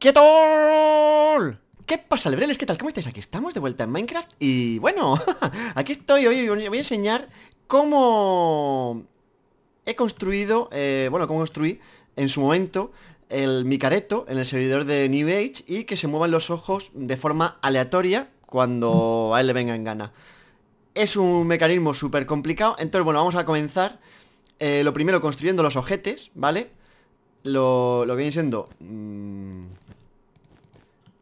¡Quieto! ¿Qué pasa, lebreles? ¿Qué tal? ¿Cómo estáis? Aquí estamos de vuelta en Minecraft y bueno, aquí estoy hoy os voy a enseñar cómo he construido, eh, bueno, cómo construí en su momento el micareto en el servidor de New Age y que se muevan los ojos de forma aleatoria cuando a él le venga en gana. Es un mecanismo súper complicado. Entonces, bueno, vamos a comenzar. Eh, lo primero, construyendo los ojetes, ¿vale? Lo, que viene siendo... Mm,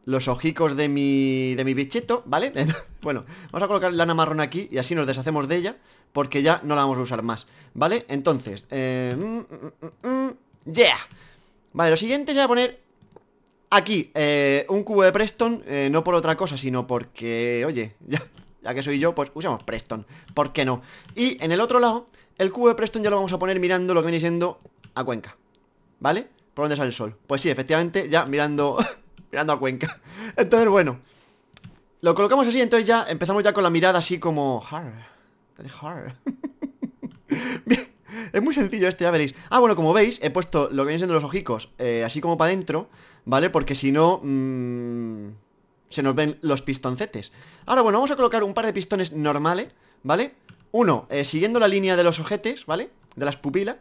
los ojicos de mi, de mi bichito, ¿vale? bueno, vamos a colocar lana marrón aquí y así nos deshacemos de ella porque ya no la vamos a usar más, ¿vale? Entonces, ya eh, mm, mm, ¡yeah! Vale, lo siguiente ya a poner aquí eh, un cubo de Preston, no por otra cosa, sino porque, oye, ya ya que soy yo, pues usamos Preston, ¿por qué no? Y en el otro lado, el cubo de Preston ya lo vamos a poner mirando lo que viene siendo a Cuenca, ¿vale? ¿Por dónde sale el sol? Pues sí, efectivamente, ya mirando, mirando a Cuenca. Entonces, bueno, lo colocamos así, entonces ya empezamos ya con la mirada así como... Hard, Bien. Es muy sencillo este, ya veréis Ah, bueno, como veis, he puesto lo que viene siendo los ojicos eh, Así como para adentro, ¿vale? Porque si no... Mm, se nos ven los pistoncetes Ahora, bueno, vamos a colocar un par de pistones normales, ¿vale? Uno, eh, siguiendo la línea de los ojetes, ¿vale? De las pupilas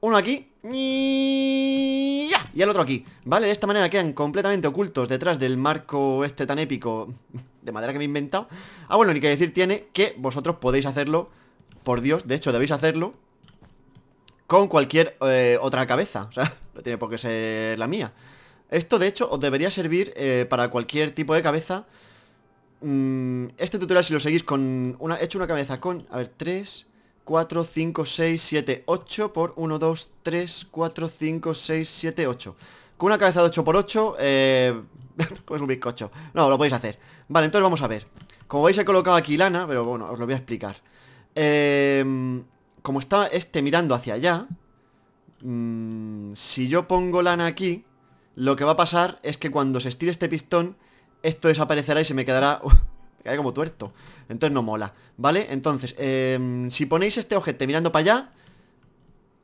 Uno aquí Y el otro aquí, ¿vale? De esta manera quedan completamente ocultos detrás del marco este tan épico De madera que me he inventado Ah, bueno, ni que decir tiene que vosotros podéis hacerlo Por Dios, de hecho debéis hacerlo Con cualquier eh, otra cabeza O sea, no tiene por qué ser la mía esto de hecho os debería servir eh, para cualquier tipo de cabeza mm, Este tutorial si lo seguís con... Una, he hecho una cabeza con... A ver, 3, 4, 5, 6, 7, 8 por 1, 2, 3, 4, 5, 6, 7, 8 Con una cabeza de 8 por 8 eh, es pues un bizcocho No, lo podéis hacer Vale, entonces vamos a ver Como veis he colocado aquí lana, pero bueno, os lo voy a explicar em, Como está este mirando hacia allá mm, Si yo pongo lana aquí lo que va a pasar es que cuando se estire este pistón, esto desaparecerá y se me quedará... como tuerto. Entonces no mola, ¿vale? Entonces, em, si ponéis este objeto mirando para allá,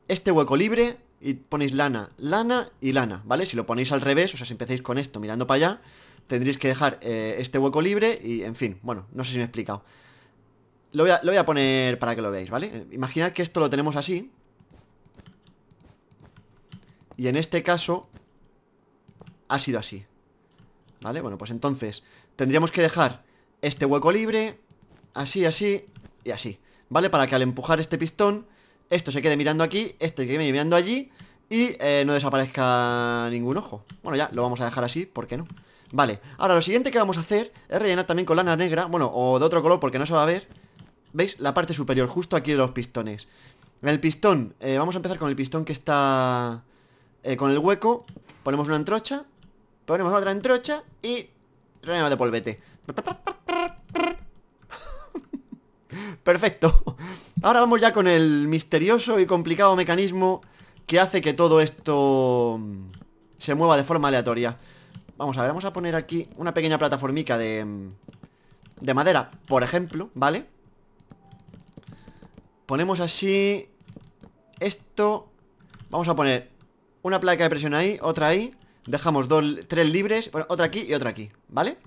este hueco libre y ponéis lana, lana y lana, ¿vale? Si lo ponéis al revés, o sea, si empecéis con esto mirando para allá, tendréis que dejar eh, este hueco libre y, en fin, bueno, no sé si me he explicado. Lo voy, a, lo voy a poner para que lo veáis, ¿vale? Imaginad que esto lo tenemos así. Y en este caso, ha sido así. ¿Vale? Bueno, pues entonces tendríamos que dejar este hueco libre, así, así y así. ¿Vale? Para que al empujar este pistón, esto se quede mirando aquí, este que quede mirando allí y eh, no desaparezca ningún ojo. Bueno, ya lo vamos a dejar así, ¿por qué no? Vale, ahora lo siguiente que vamos a hacer es rellenar también con lana negra, bueno, o de otro color porque no se va a ver. ¿Veis? La parte superior, justo aquí de los pistones. El pistón, eh, vamos a empezar con el pistón que está... Eh, con el hueco, ponemos una antrocha Ponemos otra en trocha y tenemos de polvete. Perfecto. Ahora vamos ya con el misterioso y complicado mecanismo que hace que todo esto se mueva de forma aleatoria. Vamos a ver, vamos a poner aquí una pequeña plataformica de, de madera, por ejemplo, ¿vale? Ponemos así esto. Vamos a poner una placa de presión ahí, otra ahí. Dejamos dos, tres libres Bueno, otra aquí y otra aquí, ¿vale?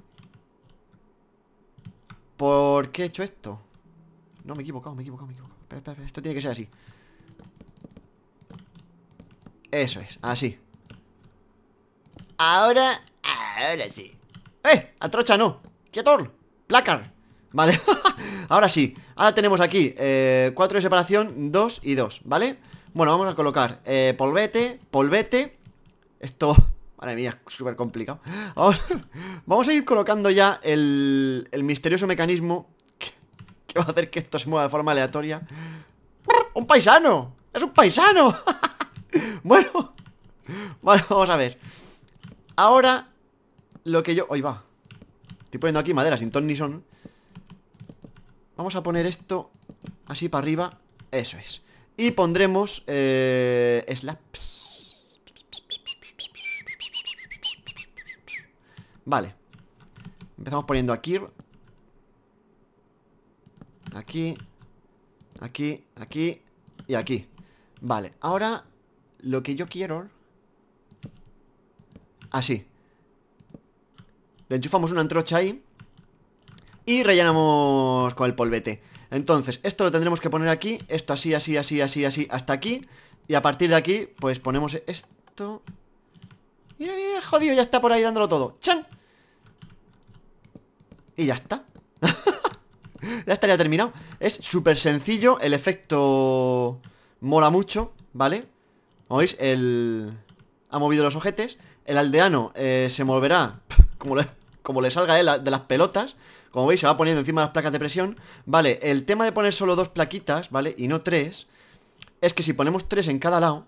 ¿Por qué he hecho esto? No, me he equivocado, me he equivocado, me he equivocado esto tiene que ser así Eso es, así Ahora, ahora sí ¡Eh! ¡Atrocha no! ¡Quietor! ¡Placar! Vale, ahora sí Ahora tenemos aquí eh, cuatro de separación, dos y dos, ¿vale? Bueno, vamos a colocar eh, polvete, polvete Esto Madre mía, súper complicado. Vamos, a ir colocando ya el, el misterioso mecanismo que, va a hacer que esto se mueva de forma aleatoria. ¡Un paisano! ¡Es un paisano! bueno, bueno, vamos a ver. Ahora, lo que yo... Hoy va. Estoy poniendo aquí madera sin ton son. Vamos a poner esto así para arriba. Eso es. Y pondremos eh, slaps. Vale Empezamos poniendo aquí Aquí Aquí, aquí y aquí Vale, ahora Lo que yo quiero Así Le enchufamos una antrocha ahí Y rellenamos con el polvete Entonces, esto lo tendremos que poner aquí Esto así, así, así, así, así Hasta aquí Y a partir de aquí, pues ponemos esto Mira, mira, jodido, ya está por ahí dándolo todo ¡Chan! Y ya está Ya estaría terminado Es súper sencillo, el efecto mola mucho, ¿vale? veis, El... Ha movido los ojetes El aldeano eh, se moverá como le, como le salga de las pelotas Como veis se va poniendo encima las placas de presión Vale, el tema de poner solo dos plaquitas, ¿vale? Y no tres Es que si ponemos tres en cada lado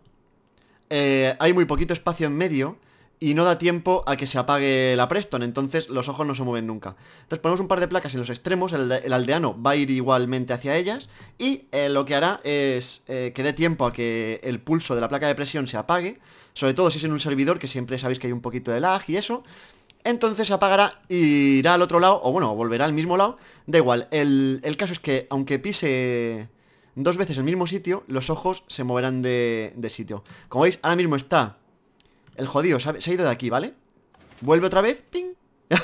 eh, Hay muy poquito espacio en medio y no da tiempo a que se apague la Preston, entonces los ojos no se mueven nunca. Entonces ponemos un par de placas en los extremos, el, aldeano va a ir igualmente hacia ellas y eh, lo que hará es eh, que dé tiempo a que el pulso de la placa de presión se apague, sobre todo si es en un servidor que siempre sabéis que hay un poquito de lag y eso. Entonces se apagará y irá al otro lado, o bueno, volverá al mismo lado, da igual. El, caso es que aunque pise dos veces el mismo sitio, los ojos se moverán de, de sitio. Como veis, ahora mismo está el jodido se ha, ido de aquí, ¿vale? Vuelve otra vez, ping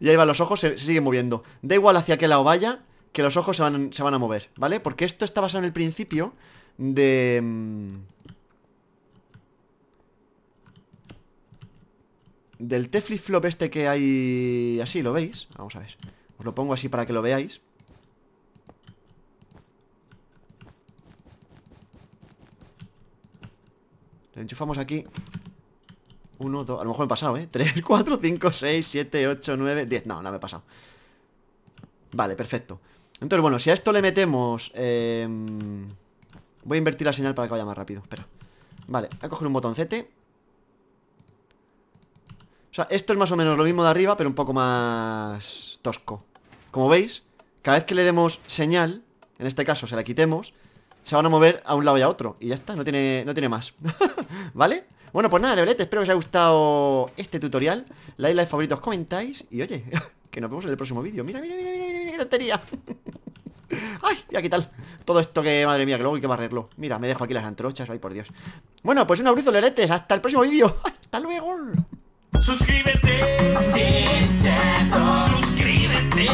Y ahí van los ojos, se, siguen moviendo Da igual hacia qué lado vaya Que los ojos se van, se van a mover, ¿vale? Porque esto está basado en el principio De... Mm, del flop este que hay Así, ¿lo veis? Vamos a ver Os lo pongo así para que lo veáis Le enchufamos aquí Uno, dos... a lo mejor me he pasado, ¿eh? Tres, cuatro, cinco, seis, siete, ocho, nueve, diez No, no me he pasado Vale, perfecto Entonces, bueno, si a esto le metemos em, Voy a invertir la señal para que vaya más rápido Espera Vale, voy a coger un botoncete O sea, esto es más o menos lo mismo de arriba Pero un poco más tosco Como veis, cada vez que le demos señal En este caso se la quitemos se van a mover a un lado y a otro. Y ya está, no tiene, no tiene más. ¿Vale? Bueno, pues nada, leoletes espero que os haya gustado este tutorial. Like, like, favoritos, comentáis. Y oye, que nos vemos en el próximo vídeo. Mira, mira, mira, mira, mira, qué tontería. Ay, ya qué tal. Todo esto que, madre mía, que luego hay que barrerlo. Mira, me dejo aquí las antrochas, ay, por Dios. Bueno, pues un abrazo, leoletes Hasta el próximo vídeo. Hasta luego. Suscríbete. Suscríbete.